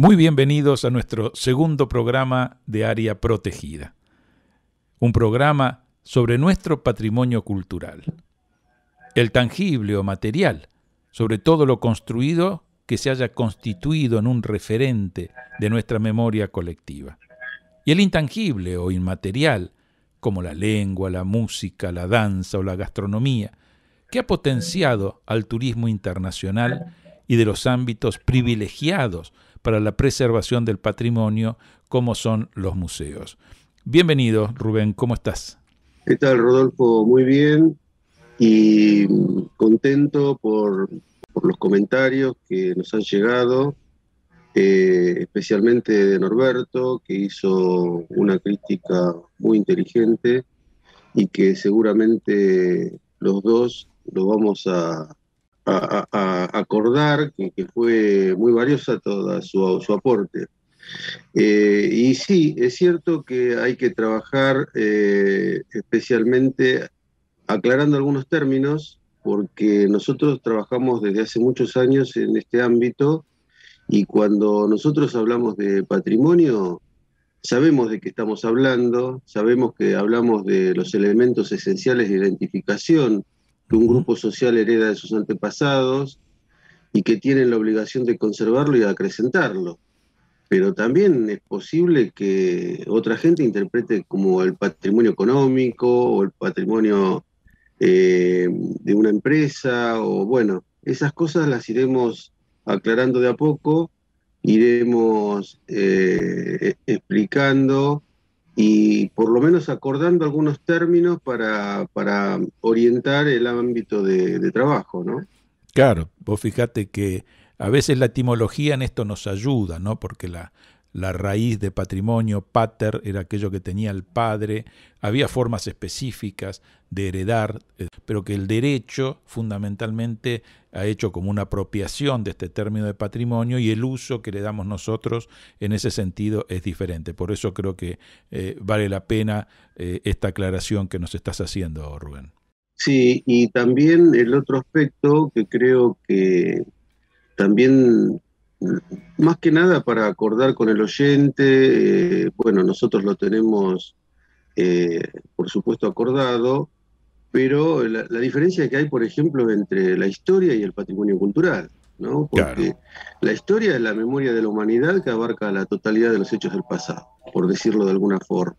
Muy bienvenidos a nuestro segundo programa de Área Protegida, un programa sobre nuestro patrimonio cultural, el tangible o material, sobre todo lo construido que se haya constituido en un referente de nuestra memoria colectiva, y el intangible o inmaterial, como la lengua, la música, la danza o la gastronomía, que ha potenciado al turismo internacional y de los ámbitos privilegiados para la preservación del patrimonio como son los museos. Bienvenido, Rubén, ¿cómo estás? ¿Qué tal, Rodolfo? Muy bien y contento por, los comentarios que nos han llegado, eh, especialmente de Norberto, que hizo una crítica muy inteligente y que seguramente los dos lo vamos a, a, acordar, que, fue muy valiosa toda su, aporte. Eh, y sí, es cierto que hay que trabajar eh, especialmente aclarando algunos términos, porque nosotros trabajamos desde hace muchos años en este ámbito y cuando nosotros hablamos de patrimonio, sabemos de qué estamos hablando, sabemos que hablamos de los elementos esenciales de identificación que un grupo social hereda de sus antepasados y que tienen la obligación de conservarlo y acrecentarlo. Pero también es posible que otra gente interprete como el patrimonio económico o el patrimonio eh, de una empresa, o bueno, esas cosas las iremos aclarando de a poco, iremos eh, explicando y por lo menos acordando algunos términos para, para orientar el ámbito de, trabajo, ¿no? Claro, vos fíjate que a veces la etimología en esto nos ayuda, ¿no? Porque la, la raíz de patrimonio, pater era aquello que tenía el padre, había formas específicas de heredar, eh, pero que el derecho fundamentalmente ha hecho como una apropiación de este término de patrimonio y el uso que le damos nosotros en ese sentido es diferente. Por eso creo que eh, vale la pena eh, esta aclaración que nos estás haciendo, Rubén. Sí, y también el otro aspecto que creo que también más que nada para acordar con el oyente, eh, bueno, nosotros lo tenemos, eh, por supuesto, acordado, pero la, diferencia que hay, por ejemplo, entre la historia y el patrimonio cultural, ¿no? Porque la historia es la memoria de la humanidad que abarca la totalidad de los hechos del pasado, por decirlo de alguna forma.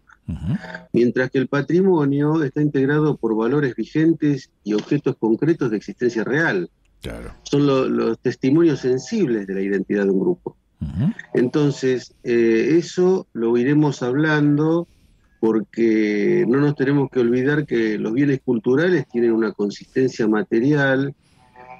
Mientras que el patrimonio está integrado por valores vigentes y objetos concretos de existencia real, son los testimonios sensibles de la identidad de un grupo. Entonces, eh, eso lo iremos hablando porque no nos tenemos que olvidar que los bienes culturales tienen una consistencia material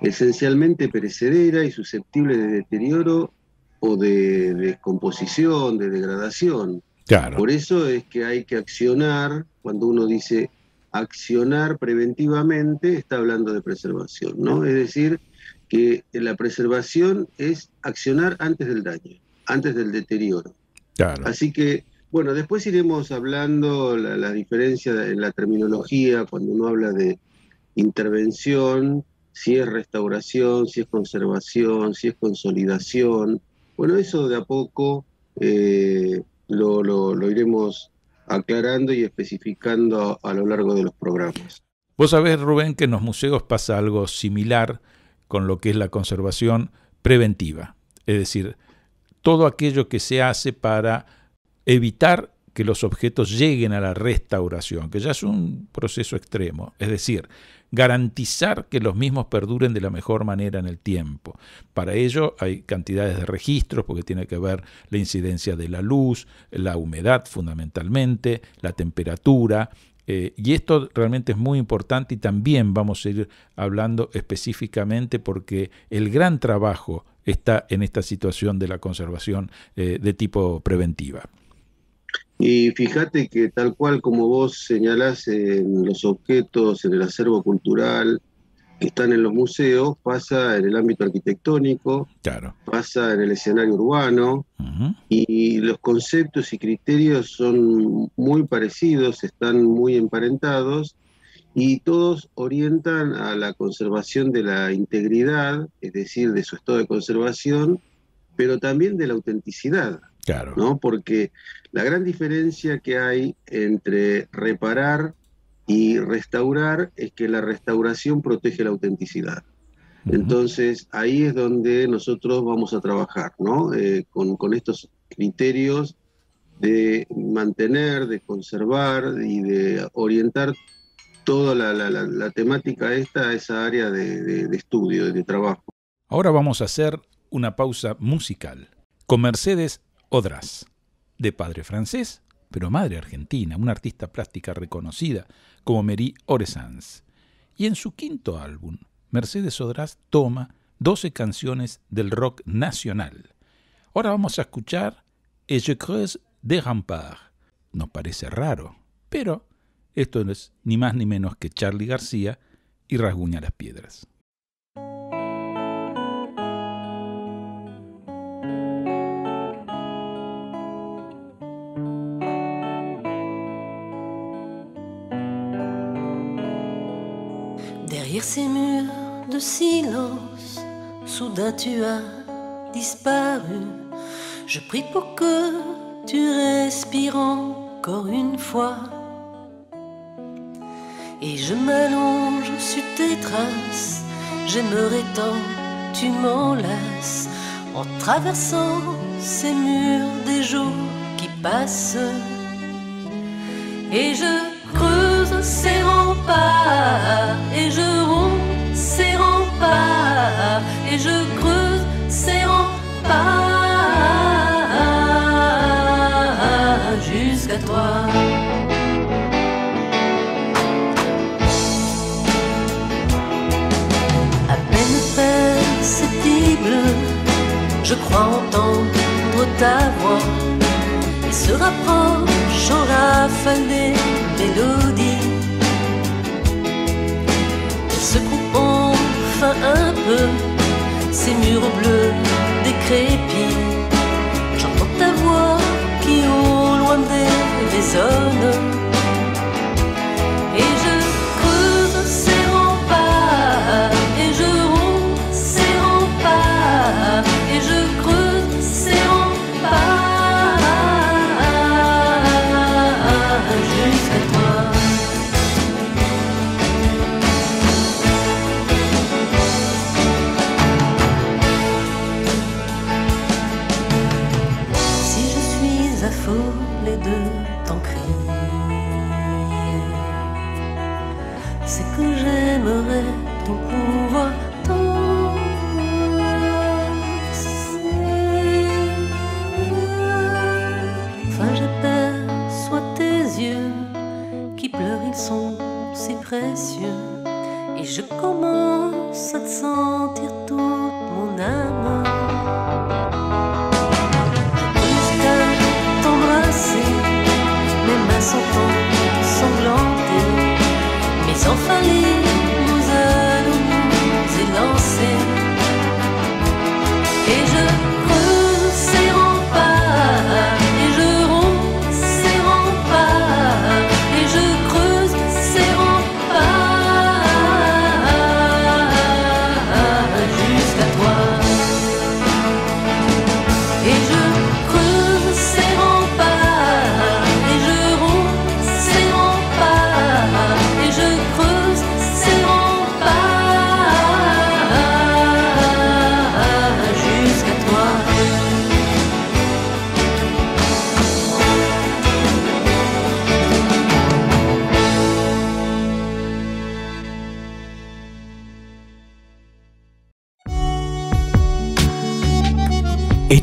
esencialmente perecedera y susceptible de deterioro o de descomposición, de degradación. Claro. Por eso es que hay que accionar cuando uno dice accionar preventivamente está hablando de preservación, ¿no? Es decir, que la preservación es accionar antes del daño, antes del deterioro. Así que, bueno, después iremos hablando la, la diferencia en la terminología cuando uno habla de intervención, si es restauración, si es conservación, si es consolidación. Bueno, eso de a poco eh, lo, lo, iremos aclarando y especificando a lo largo de los programas. Vos sabés, Rubén, que en los museos pasa algo similar con lo que es la conservación preventiva, es decir, todo aquello que se hace para evitar que los objetos lleguen a la restauración, que ya es un proceso extremo. Es decir, garantizar que los mismos perduren de la mejor manera en el tiempo. Para ello hay cantidades de registros, porque tiene que ver la incidencia de la luz, la humedad fundamentalmente, la temperatura, eh, y esto realmente es muy importante y también vamos a ir hablando específicamente porque el gran trabajo está en esta situación de la conservación eh, de tipo preventiva. Y fíjate que tal cual como vos señalás en los objetos, en el acervo cultural, que están en los museos, pasa en el ámbito arquitectónico, claro. pasa en el escenario urbano, y los conceptos y criterios son muy parecidos, están muy emparentados, y todos orientan a la conservación de la integridad, es decir, de su estado de conservación, pero también de la autenticidad. ¿no? Porque la gran diferencia que hay entre reparar y restaurar es que la restauración protege la autenticidad. Entonces, ahí es donde nosotros vamos a trabajar, ¿no? Eh, con, estos criterios de mantener, de conservar y de orientar toda la, temática esta a esa área de, de, de estudio, de trabajo. Ahora vamos a hacer una pausa musical con Mercedes Odras, de padre francés, pero madre argentina, una artista plástica reconocida como Mary Oresans. Y en su quinto álbum, Mercedes Odras toma 12 canciones del rock nacional. Ahora vamos a escuchar Et je creuse des remparts. Nos parece raro, pero esto no es ni más ni menos que Charlie García y Rasguña las Piedras. ces murs de silence, soudain tu as disparu. Je prie pour que tu respires encore une fois. Et je m'allonge sur tes traces, j'aimerais tant tu m'enlaces en traversant ces murs des jours qui passent. Et je remparts et je romps Ces remparts et je creuse Ces remparts jusqu'à toi. peine je crois entendre ta voix et se rapproche en rafale des deux enfin un peu ces murs bleus décrépits. J'entends ta voix qui au loin des hommes.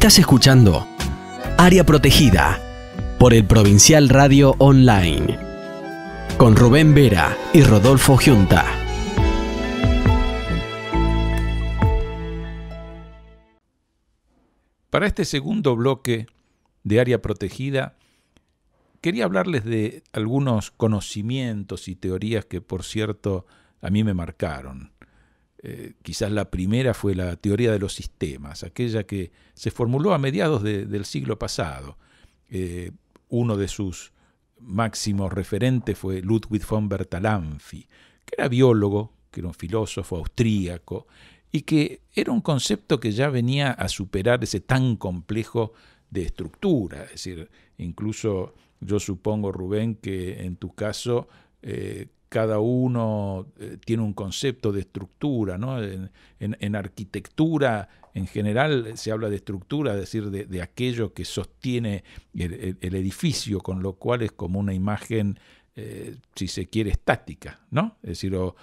Estás escuchando Área Protegida por el Provincial Radio Online con Rubén Vera y Rodolfo Junta. Para este segundo bloque de Área Protegida, quería hablarles de algunos conocimientos y teorías que, por cierto, a mí me marcaron. Eh, quizás la primera fue la teoría de los sistemas, aquella que se formuló a mediados del siglo pasado. Eh, uno de sus máximos referentes fue Ludwig von Bertalanffy, que era biólogo, que era un filósofo austríaco, y que era un concepto que ya venía a superar ese tan complejo de estructura. Es decir, incluso yo supongo, Rubén, que en tu caso eh, cada uno eh, tiene un concepto de estructura, ¿no? En, arquitectura, en general, se habla de estructura, es decir, de, aquello que sostiene el, edificio, con lo cual es como una imagen, eh, si se quiere, estática, ¿no? Es decir, o,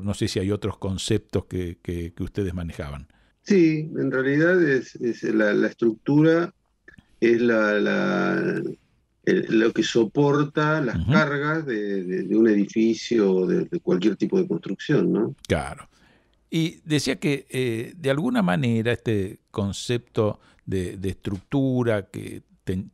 no sé si hay otros conceptos que, que, ustedes manejaban. Sí, en realidad es, la, estructura es la lo que soporta las cargas de, un edificio o de, cualquier tipo de construcción, ¿no? Claro. Y decía que eh, de alguna manera este concepto de, estructura que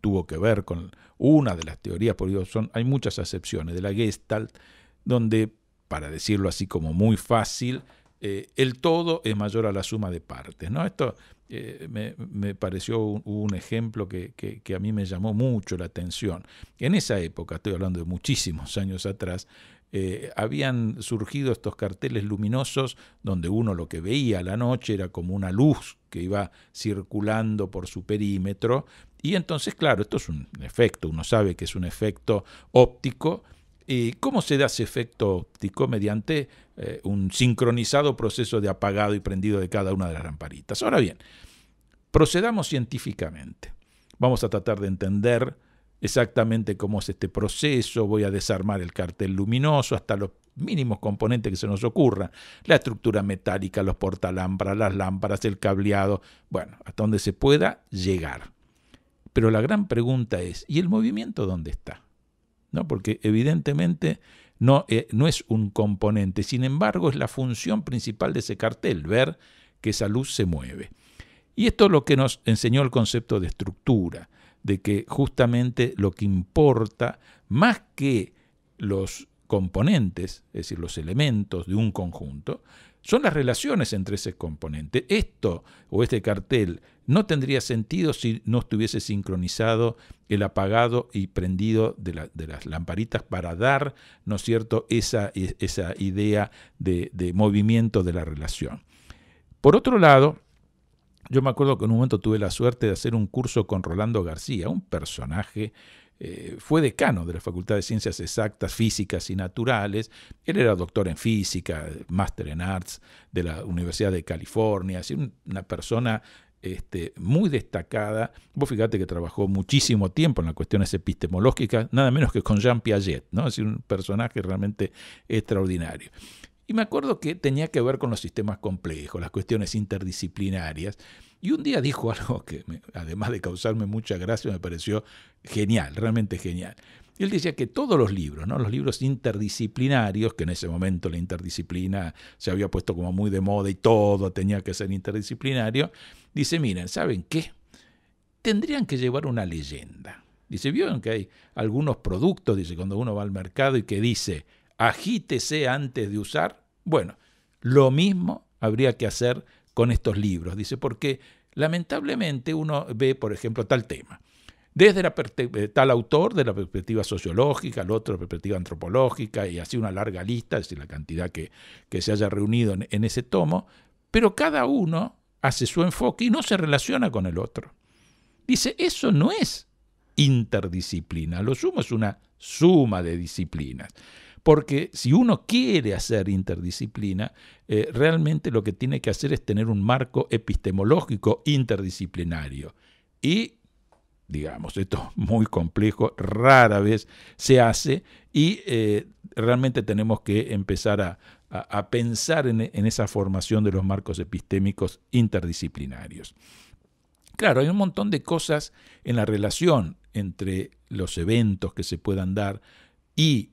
tuvo que ver con una de las teorías, porque son, hay muchas acepciones, de la Gestalt, donde, para decirlo así como muy fácil, eh, el todo es mayor a la suma de partes. ¿no? Esto eh, me, pareció un, ejemplo que, a mí me llamó mucho la atención. En esa época, estoy hablando de muchísimos años atrás, eh, habían surgido estos carteles luminosos donde uno lo que veía a la noche era como una luz que iba circulando por su perímetro. Y entonces, claro, esto es un efecto, uno sabe que es un efecto óptico ¿Y cómo se da ese efecto óptico? Mediante eh, un sincronizado proceso de apagado y prendido de cada una de las lamparitas. Ahora bien, procedamos científicamente. Vamos a tratar de entender exactamente cómo es este proceso, voy a desarmar el cartel luminoso hasta los mínimos componentes que se nos ocurran, la estructura metálica, los portalámparas, las lámparas, el cableado, bueno, hasta donde se pueda llegar. Pero la gran pregunta es, ¿y el movimiento dónde está? ¿no? porque evidentemente no, eh, no es un componente, sin embargo es la función principal de ese cartel, ver que esa luz se mueve. Y esto es lo que nos enseñó el concepto de estructura, de que justamente lo que importa, más que los componentes, es decir, los elementos de un conjunto, son las relaciones entre ese componente. Esto o este cartel no tendría sentido si no estuviese sincronizado el apagado y prendido de, las lamparitas para dar, ¿no es cierto?, esa, e, esa idea de, movimiento de la relación. Por otro lado, yo me acuerdo que en un momento tuve la suerte de hacer un curso con Rolando García, un personaje eh, fue decano de la Facultad de Ciencias Exactas, Físicas y Naturales. Él era doctor en física, máster en arts de la Universidad de California, así una persona este, muy destacada. Vos fíjate que trabajó muchísimo tiempo en las cuestiones epistemológicas, nada menos que con Jean Piaget, ¿no? Es un personaje realmente extraordinario. Y me acuerdo que tenía que ver con los sistemas complejos, las cuestiones interdisciplinarias. Y un día dijo algo que, además de causarme mucha gracia, me pareció genial, realmente genial. Y él decía que todos los libros, ¿no? los libros interdisciplinarios, que en ese momento la interdisciplina se había puesto como muy de moda y todo tenía que ser interdisciplinario, dice, miren, ¿saben qué? Tendrían que llevar una leyenda. Dice, vieron que hay algunos productos, dice, cuando uno va al mercado y que dice, agítese antes de usar. Bueno, lo mismo habría que hacer con estos libros, dice, porque lamentablemente uno ve, por ejemplo, tal tema desde eh, tal autor, de la perspectiva sociológica, el otro, la perspectiva antropológica, y así una larga lista, es decir, la cantidad que, se haya reunido en, ese tomo, pero cada uno hace su enfoque y no se relaciona con el otro. Dice, eso no es interdisciplina, lo sumo es una suma de disciplinas. Porque si uno quiere hacer interdisciplina, eh, realmente lo que tiene que hacer es tener un marco epistemológico interdisciplinario y digamos. Esto es muy complejo, rara vez se hace y eh, realmente tenemos que empezar a, pensar en, esa formación de los marcos epistémicos interdisciplinarios. Claro, hay un montón de cosas en la relación entre los eventos que se puedan dar y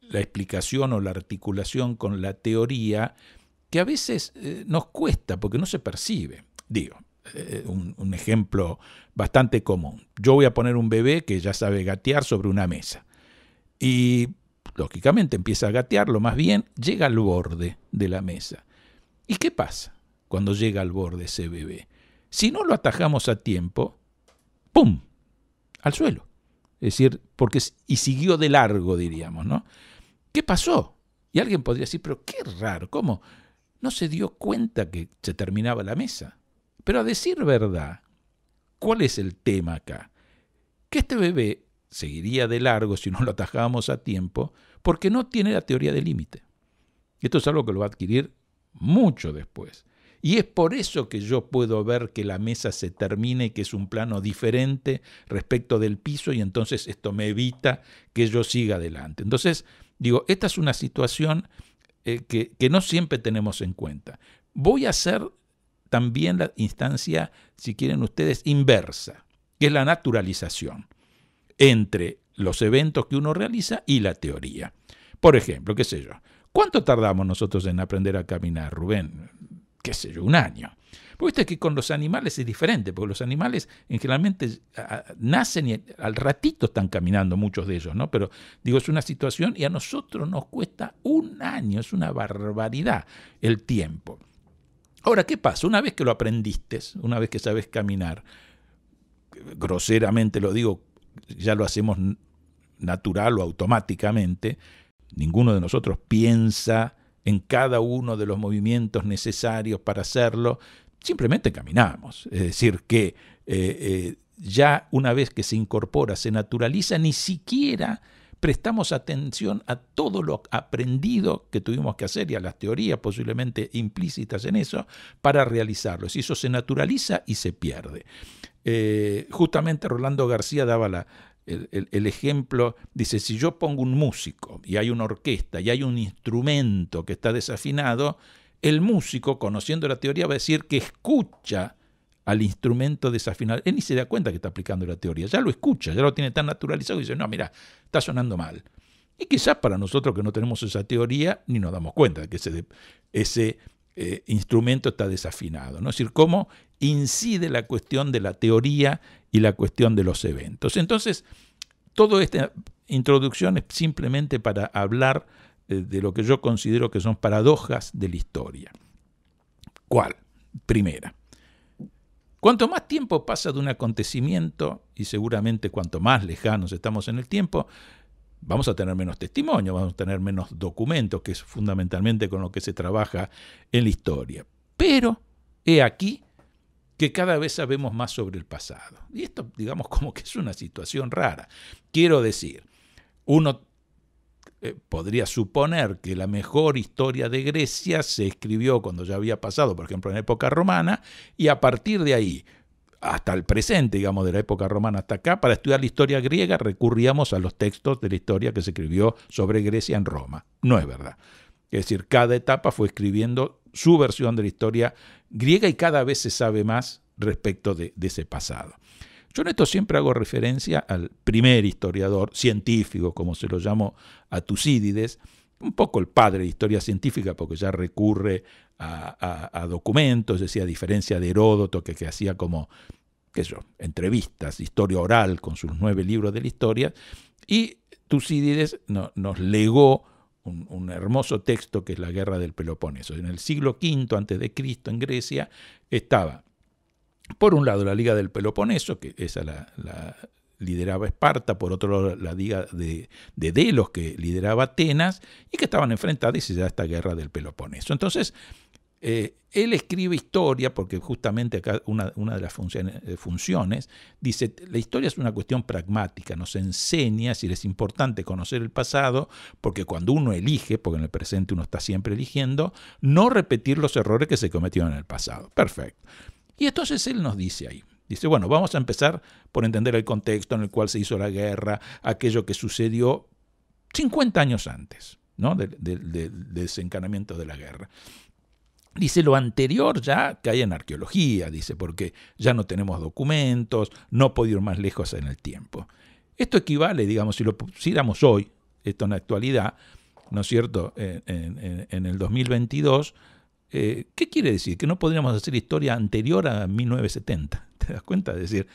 la explicación o la articulación con la teoría que a veces eh, nos cuesta porque no se percibe. Digo, eh, un, ejemplo bastante común. Yo voy a poner un bebé que ya sabe gatear sobre una mesa. Y lógicamente empieza a gatearlo, más bien llega al borde de la mesa. ¿Y qué pasa cuando llega al borde ese bebé? Si no lo atajamos a tiempo, ¡pum! al suelo. Es decir, porque y siguió de largo, diríamos, ¿no? ¿Qué pasó? Y alguien podría decir, pero qué raro, ¿cómo? No se dio cuenta que se terminaba la mesa. Pero a decir verdad, ¿cuál es el tema acá? Que este bebé seguiría de largo si no lo atajábamos a tiempo, porque no tiene la teoría del límite. esto es algo que lo va a adquirir mucho después. Y es por eso que yo puedo ver que la mesa se termina y que es un plano diferente respecto del piso y entonces esto me evita que yo siga adelante. Entonces, digo, esta es una situación eh, que, que no siempre tenemos en cuenta. Voy a hacer también la instancia, si quieren ustedes, inversa, que es la naturalización entre los eventos que uno realiza y la teoría. Por ejemplo, qué sé yo, ¿cuánto tardamos nosotros en aprender a caminar, Rubén? qué sé yo, un año. Pues esto que con los animales es diferente, porque los animales generalmente nacen y al ratito están caminando muchos de ellos, ¿no? Pero digo, es una situación y a nosotros nos cuesta un año, es una barbaridad el tiempo. Ahora, ¿qué pasa? Una vez que lo aprendiste, una vez que sabes caminar, groseramente lo digo, ya lo hacemos natural o automáticamente, ninguno de nosotros piensa en cada uno de los movimientos necesarios para hacerlo, simplemente caminamos. Es decir, que eh, eh, ya una vez que se incorpora, se naturaliza, ni siquiera prestamos atención a todo lo aprendido que tuvimos que hacer y a las teorías posiblemente implícitas en eso para realizarlo. Y eso se naturaliza y se pierde. Eh, justamente Rolando García daba el, ejemplo, dice, si yo pongo un músico y hay una orquesta y hay un instrumento que está desafinado, el músico, conociendo la teoría, va a decir que escucha al instrumento desafinado. Él ni se da cuenta que está aplicando la teoría, ya lo escucha, ya lo tiene tan naturalizado y dice, no, mira, está sonando mal. Y quizás para nosotros que no tenemos esa teoría, ni nos damos cuenta de que ese, eh, instrumento está desafinado. ¿no? Es decir, cómo incide la cuestión de la teoría y la cuestión de los eventos. Entonces, toda esta introducción es simplemente para hablar eh, de lo que yo considero que son paradojas de la historia. ¿Cuál? Primera, Cuanto más tiempo pasa de un acontecimiento, y seguramente cuanto más lejanos estamos en el tiempo, vamos a tener menos testimonio, vamos a tener menos documentos, que es fundamentalmente con lo que se trabaja en la historia. Pero he aquí que cada vez sabemos más sobre el pasado. Y esto, digamos, como que es una situación rara. Quiero decir, uno eh, podría suponer que la mejor historia de Grecia se escribió cuando ya había pasado, por ejemplo, en época romana, y a partir de ahí, hasta el presente, digamos, de la época romana hasta acá, para estudiar la historia griega recurríamos a los textos de la historia que se escribió sobre Grecia en Roma. No es verdad. Es decir, cada etapa fue escribiendo su versión de la historia griega y cada vez se sabe más respecto de ese pasado. Yo en esto siempre hago referencia al primer historiador científico, como se lo llamó, a Tucídides, un poco el padre de historia científica, porque ya recurre a, documentos, decía, a diferencia de Heródoto, que, hacía como, qué sé yo, entrevistas, historia oral con sus nueve libros de la historia, y Tucídides nos legó un, un, hermoso texto que es la Guerra del Peloponeso. En el siglo V a.C., en Grecia, estaba por un lado la Liga del Peloponeso, que esa la, lideraba Esparta, por otro lado la Liga de, de, Delos, que lideraba Atenas, y que estaban enfrentadas y esta guerra del Peloponeso. Entonces, eh, él escribe historia, porque justamente acá una, de las funciones, eh, funciones, dice, la historia es una cuestión pragmática, nos enseña, si es importante conocer el pasado, porque cuando uno elige, porque en el presente uno está siempre eligiendo, no repetir los errores que se cometieron en el pasado. Perfecto. Y entonces él nos dice ahí, dice, bueno, vamos a empezar por entender el contexto en el cual se hizo la guerra, aquello que sucedió 50 años antes ¿no? del de, de, de la guerra. Dice, lo anterior ya que hay en arqueología, dice, porque ya no tenemos documentos, no puedo ir más lejos en el tiempo. Esto equivale, digamos, si lo pusiéramos hoy, esto en la actualidad, ¿no es cierto?, eh, en, en el 2022, eh, ¿Qué quiere decir? Que no podríamos hacer historia anterior a 1970. ¿Te das cuenta? Es decir,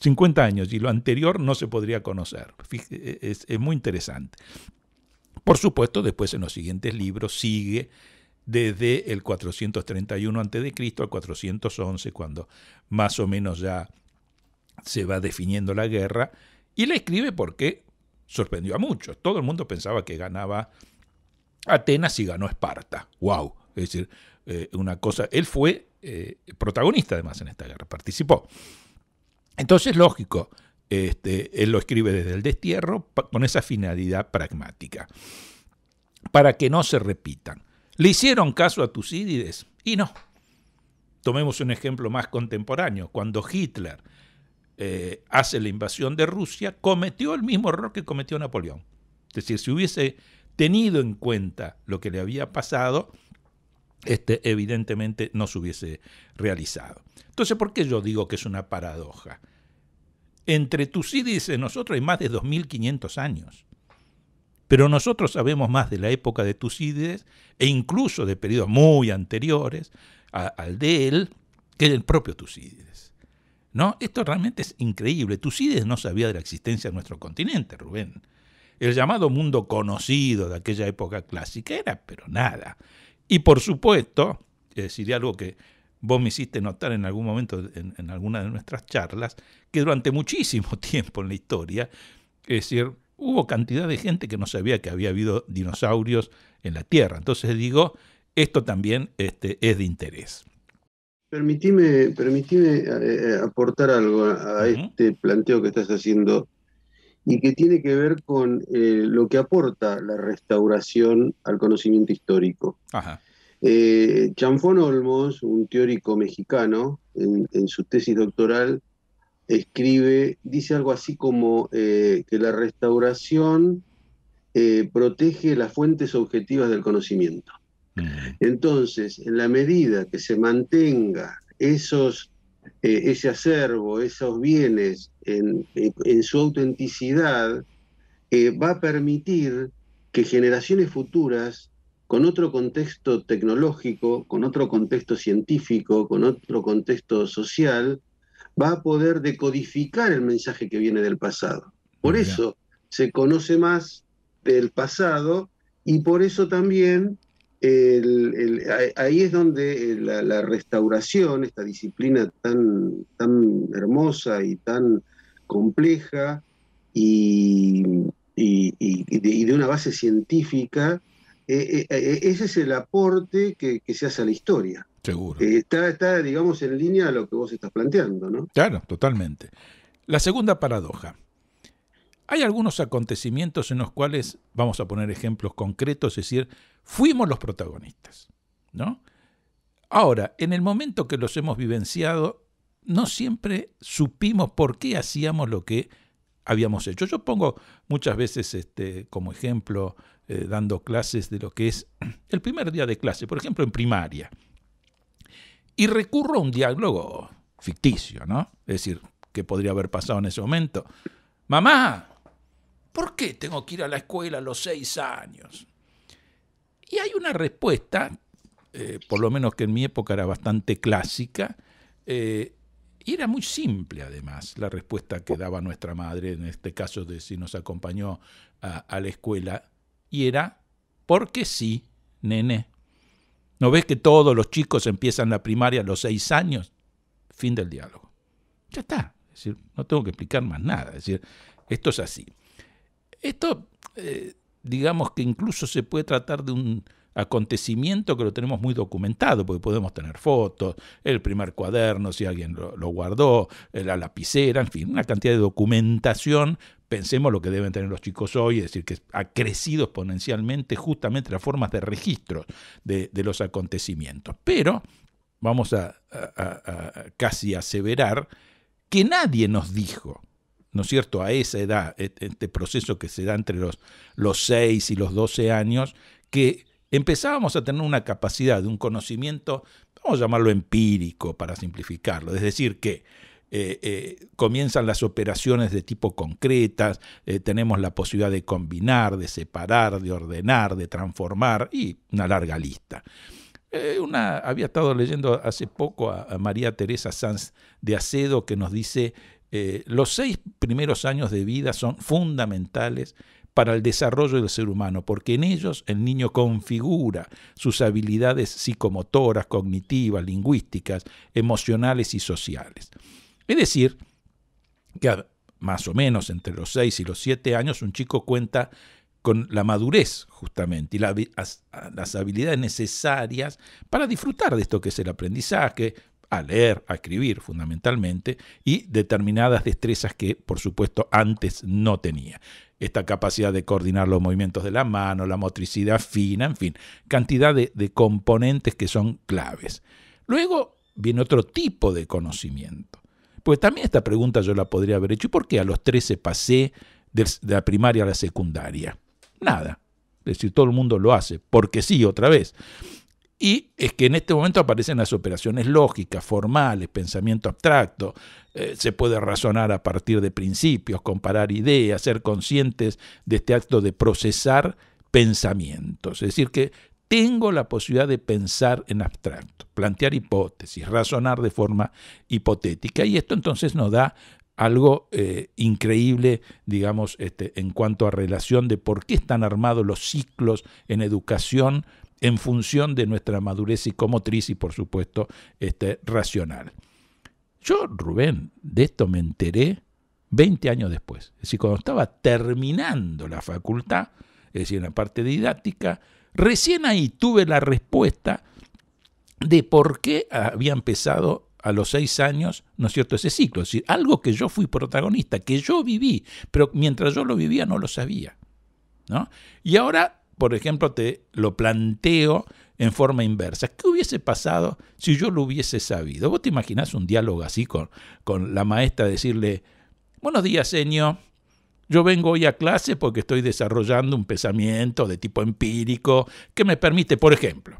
50 años y lo anterior no se podría conocer. E, es, muy interesante. Por supuesto, después en los siguientes libros sigue desde el 431 a.C. al 411, cuando más o menos ya se va definiendo la guerra, y la escribe porque sorprendió a muchos. Todo el mundo pensaba que ganaba Atenas y ganó Esparta. ¡Wow! Es decir, eh, una cosa, él fue eh, protagonista además en esta guerra, participó. Entonces, lógico, este, él lo escribe desde el destierro con esa finalidad pragmática, para que no se repitan. ¿Le hicieron caso a Tucídides? Y no. Tomemos un ejemplo más contemporáneo. Cuando Hitler eh, hace la invasión de Rusia, cometió el mismo error que cometió Napoleón. Es decir, si hubiese tenido en cuenta lo que le había pasado, este, evidentemente no se hubiese realizado. Entonces, ¿por qué yo digo que es una paradoja? Entre Tucídides y nosotros hay más de 2.500 años. Pero nosotros sabemos más de la época de Tucídides e incluso de periodos muy anteriores al de él que del propio Tucídides. ¿No? Esto realmente es increíble. Tucídides no sabía de la existencia de nuestro continente, Rubén. El llamado mundo conocido de aquella época clásica era, pero nada. Y por supuesto, es decir, algo que vos me hiciste notar en algún momento en, alguna de nuestras charlas, que durante muchísimo tiempo en la historia, es decir, hubo cantidad de gente que no sabía que había habido dinosaurios en la Tierra. Entonces digo, esto también este, es de interés. Permitime, eh, eh, aportar algo a, este planteo que estás haciendo y que tiene que ver con eh, lo que aporta la restauración al conocimiento histórico. Eh, Chanfón Olmos, un teórico mexicano, en, su tesis doctoral escribe, dice algo así como eh, que la restauración protege las fuentes objetivas del conocimiento. Mm. Entonces, en la medida que se mantenga esos eh, ese acervo, esos bienes en, su autenticidad, eh, va a permitir que generaciones futuras, con otro contexto tecnológico, con otro contexto científico, con otro contexto social, va a poder decodificar el mensaje que viene del pasado. Por eso se conoce más del pasado y por eso también el, ahí es donde eh, la, restauración, esta disciplina tan, tan hermosa y tan compleja y, de, una base científica, eh, eh, ese es el aporte que, se hace a la historia. Seguro. está, está, digamos, en línea a lo que vos estás planteando, ¿no? Claro, totalmente. La segunda paradoja. Hay algunos acontecimientos en los cuales, vamos a poner ejemplos concretos, es decir, fuimos los protagonistas. ¿no? Ahora, en el momento que los hemos vivenciado, no siempre supimos por qué hacíamos lo que habíamos hecho. Yo pongo muchas veces este, como ejemplo, eh, dando clases de lo que es el primer día de clase, por ejemplo, en primaria. Y recurro a un diálogo ficticio, ¿no? Es decir, ¿qué podría haber pasado en ese momento? Mamá, ¿por qué tengo que ir a la escuela a los seis años? Y hay una respuesta, eh, por lo menos que en mi época era bastante clásica, eh, y era muy simple además la respuesta que daba nuestra madre, en este caso de si nos acompañó a, a la escuela, y era, porque sí, nene. ¿No ves que todos los chicos empiezan la primaria a los seis años? Fin del diálogo. Ya está. Es decir, no tengo que explicar más nada. Es decir, esto es así. Esto, eh, digamos que incluso se puede tratar de un acontecimiento que lo tenemos muy documentado, porque podemos tener fotos, el primer cuaderno, si alguien lo, guardó, eh, la lapicera, en fin, una cantidad de documentación. Pensemos lo que deben tener los chicos hoy, es decir, que ha crecido exponencialmente justamente las formas de registro de, los acontecimientos. Pero vamos a casi aseverar que nadie nos dijo ¿no es cierto?, a esa edad, e-, este proceso que se da entre los, los 6 y los 12 años, que empezábamos a tener una capacidad, de un conocimiento, vamos a llamarlo empírico para simplificarlo, es decir, que eh, eh, comienzan las operaciones de tipo concretas, eh, tenemos la posibilidad de combinar, de separar, de ordenar, de transformar y una larga lista. Una, había estado leyendo hace poco a, a María Teresa Sanz de Acedo que nos dice eh, los seis primeros años de vida son fundamentales para el desarrollo del ser humano, porque en ellos el niño configura sus habilidades psicomotoras, cognitivas, lingüísticas, emocionales y sociales. Es decir, que más o menos entre los seis y los siete años un chico cuenta con la madurez justamente y las habilidades necesarias para disfrutar de esto que es el aprendizaje, a leer, a escribir fundamentalmente, y determinadas destrezas que, por supuesto, antes no tenía. Esta capacidad de coordinar los movimientos de la mano, la motricidad fina, en fin, cantidad de, componentes que son claves. Luego viene otro tipo de conocimiento. Pues también esta pregunta yo la podría haber hecho. ¿Y por qué a los 13 pasé de la primaria a la secundaria? Nada. Es decir, todo el mundo lo hace, porque sí, otra vez. Y es que en este momento aparecen las operaciones lógicas, formales, pensamiento abstracto, eh, se puede razonar a partir de principios, comparar ideas, ser conscientes de este acto de procesar pensamientos. Es decir, que tengo la posibilidad de pensar en abstracto, plantear hipótesis, razonar de forma hipotética. Y esto entonces nos da algo eh, increíble, digamos, este, en cuanto a relación de por qué están armados los ciclos en educación en función de nuestra madurez psicomotriz y por supuesto este, racional. Yo, Rubén, de esto me enteré 20 años después. Es decir, cuando estaba terminando la facultad, es decir, en la parte didáctica, recién ahí tuve la respuesta de por qué había empezado a los seis años, ¿no es cierto?, ese ciclo. Es decir, algo que yo fui protagonista, que yo viví, pero mientras yo lo vivía no lo sabía. ¿no? Y ahora por ejemplo, te lo planteo en forma inversa. ¿Qué hubiese pasado si yo lo hubiese sabido? ¿Vos te imaginás un diálogo así con, con la maestra decirle, buenos días, señor? Yo vengo hoy a clase porque estoy desarrollando un pensamiento de tipo empírico que me permite, por ejemplo,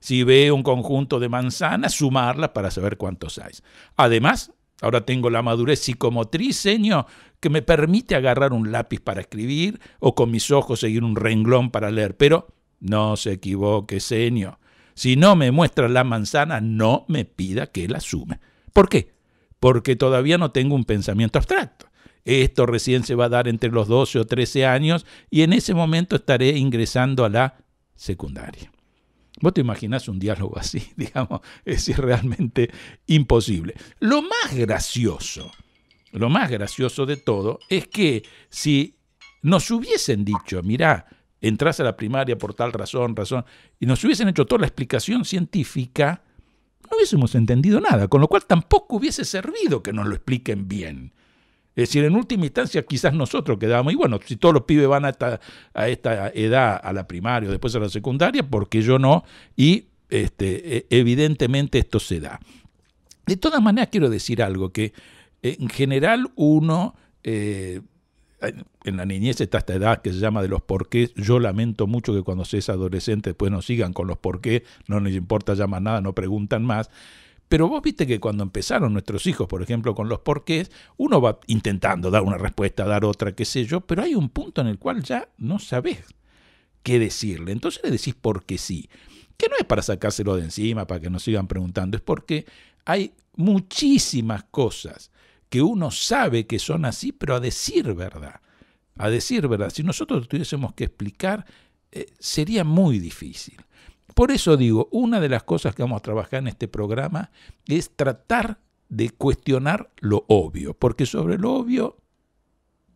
si veo un conjunto de manzanas, sumarlas para saber cuántos hay. Además, Ahora tengo la madurez psicomotriz, señor, que me permite agarrar un lápiz para escribir o con mis ojos seguir un renglón para leer. Pero no se equivoque, señor. Si no me muestra la manzana, no me pida que la sume. ¿Por qué? Porque todavía no tengo un pensamiento abstracto. Esto recién se va a dar entre los 12 o 13 años y en ese momento estaré ingresando a la secundaria. Vos te imaginás un diálogo así, digamos, es realmente imposible. Lo más gracioso, lo más gracioso de todo es que si nos hubiesen dicho, mirá, entras a la primaria por tal razón, razón, y nos hubiesen hecho toda la explicación científica, no hubiésemos entendido nada, con lo cual tampoco hubiese servido que nos lo expliquen bien. Es decir, en última instancia, quizás nosotros quedábamos, y bueno, si todos los pibes van a esta, a esta edad, a la primaria, o después a la secundaria, ¿por qué yo no? Y este, e, evidentemente esto se da. De todas maneras, quiero decir algo, que eh, en general uno... Eh, en la niñez está esta edad que se llama de los porqués. Yo lamento mucho que cuando se es adolescente después no sigan con los porqués, no les importa ya más nada, no preguntan más. Pero vos viste que cuando empezaron nuestros hijos, por ejemplo, con los porqués, uno va intentando dar una respuesta, dar otra, qué sé yo, pero hay un punto en el cual ya no sabés qué decirle. Entonces le decís porque sí. Que no es para sacárselo de encima, para que nos sigan preguntando, es porque hay muchísimas cosas que uno sabe que son así, pero a decir verdad. A decir verdad, si nosotros tuviésemos que explicar, eh, sería muy difícil. Por eso digo, una de las cosas que vamos a trabajar en este programa es tratar de cuestionar lo obvio, porque sobre lo obvio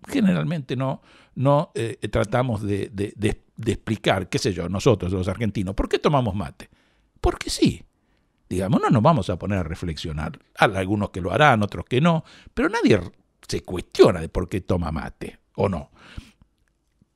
generalmente no, no eh, tratamos de, explicar, qué sé yo, nosotros los argentinos, ¿por qué tomamos mate? Porque sí. Digamos, no nos vamos a poner a reflexionar. Hay algunos que lo harán, otros que no, pero nadie se cuestiona de por qué toma mate o no.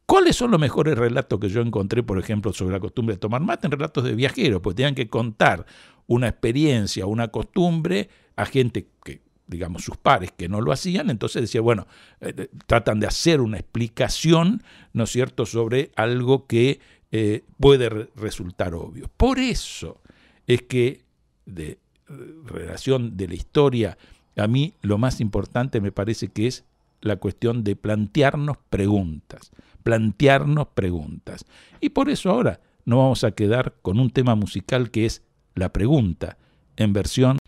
¿Cuáles son los mejores relatos que yo encontré, por ejemplo, sobre la costumbre de tomar mate en relatos de viajeros? Pues tenían que contar una experiencia, una costumbre a gente que, digamos, sus pares que no lo hacían, entonces decía, bueno, eh, eh, tratan de hacer una explicación, ¿no es cierto?, sobre algo que eh, puede resultar obvio. Por eso es que de relación de la historia, a mí lo más importante me parece que es la cuestión de plantearnos preguntas plantearnos preguntas. Y por eso ahora nos vamos a quedar con un tema musical que es La pregunta, en versión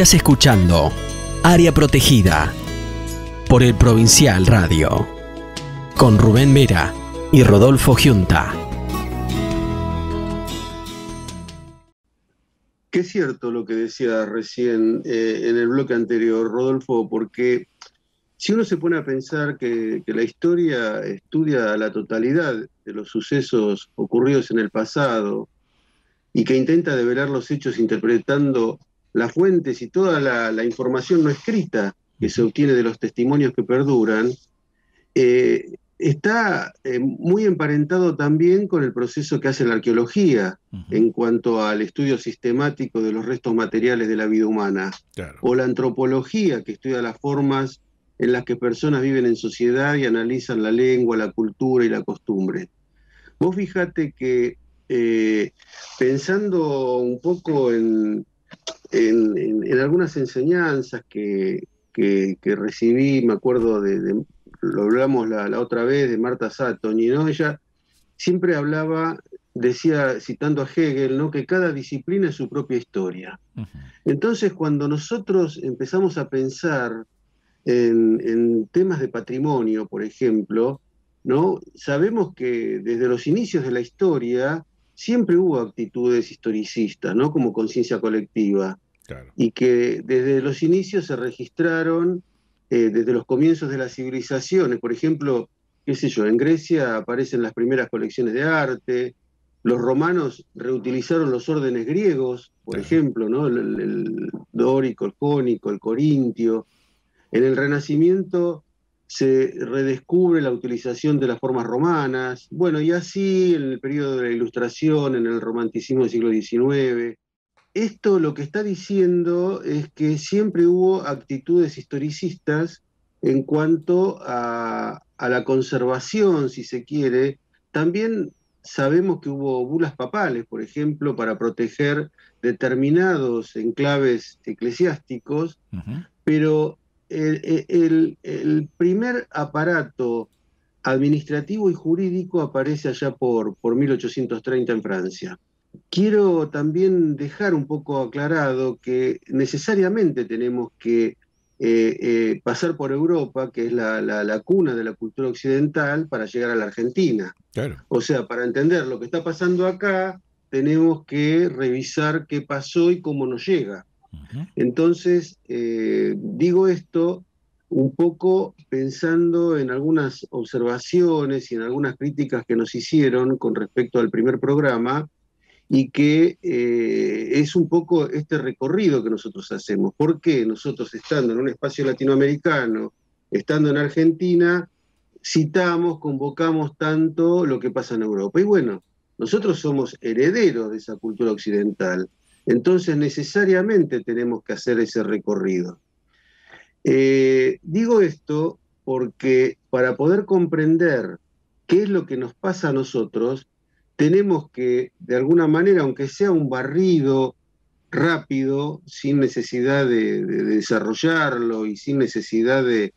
Estás escuchando Área Protegida por el Provincial Radio con Rubén Vera y Rodolfo Giunta. ¿Qué es cierto lo que decía recién eh, en el bloque anterior, Rodolfo, porque si uno se pone a pensar que, que la historia estudia la totalidad de los sucesos ocurridos en el pasado y que intenta develar los hechos interpretando las fuentes y toda la, información no escrita que se obtiene de los testimonios que perduran, eh, está eh, muy emparentado también con el proceso que hace la arqueología en cuanto al estudio sistemático de los restos materiales de la vida humana, o la antropología que estudia las formas en las que personas viven en sociedad y analizan la lengua, la cultura y la costumbre. Vos fíjate que eh, pensando un poco en, en, algunas enseñanzas que, que, recibí, me acuerdo de, lo hablamos la, otra vez de Marta Sato, y ella siempre hablaba, decía, citando a Hegel, que cada disciplina es su propia historia. Entonces, cuando nosotros empezamos a pensar en, en, temas de patrimonio, por ejemplo, ¿no? sabemos que desde los inicios de la historia siempre hubo actitudes historicistas, ¿no? Como conciencia colectiva. Y que desde los inicios se registraron, eh, desde los comienzos de las civilizaciones, por ejemplo, qué sé yo, en Grecia aparecen las primeras colecciones de arte, los romanos reutilizaron los órdenes griegos, por ejemplo, ¿no? El, dórico, el cónico, el corintio. En el Renacimiento se redescubre la utilización de las formas romanas, bueno, y así en el periodo de la Ilustración, en el romanticismo del siglo XIX. Esto lo que está diciendo es que siempre hubo actitudes historicistas en cuanto a, la conservación, si se quiere. También sabemos que hubo bulas papales, por ejemplo, para proteger determinados enclaves eclesiásticos, pero eh, el, primer aparato administrativo y jurídico aparece allá por, por 1830 en Francia. Quiero también dejar un poco aclarado que necesariamente tenemos que eh, eh, pasar por Europa, que es la, la, cuna de la cultura occidental, para llegar a la Argentina. O sea, para entender lo que está pasando acá, tenemos que revisar qué pasó y cómo nos llega. Entonces, eh, digo esto un poco pensando en algunas observaciones y en algunas críticas que nos hicieron con respecto al primer programa y que eh, es un poco este recorrido que nosotros hacemos. ¿Por qué nosotros estando en un espacio latinoamericano, estando en Argentina, citamos, convocamos tanto lo que pasa en Europa? Y bueno, nosotros somos herederos de esa cultura occidental. Entonces necesariamente tenemos que hacer ese recorrido. Eh, digo esto porque para poder comprender qué es lo que nos pasa a nosotros, tenemos que, de alguna manera, aunque sea un barrido rápido, sin necesidad de, desarrollarlo y sin necesidad de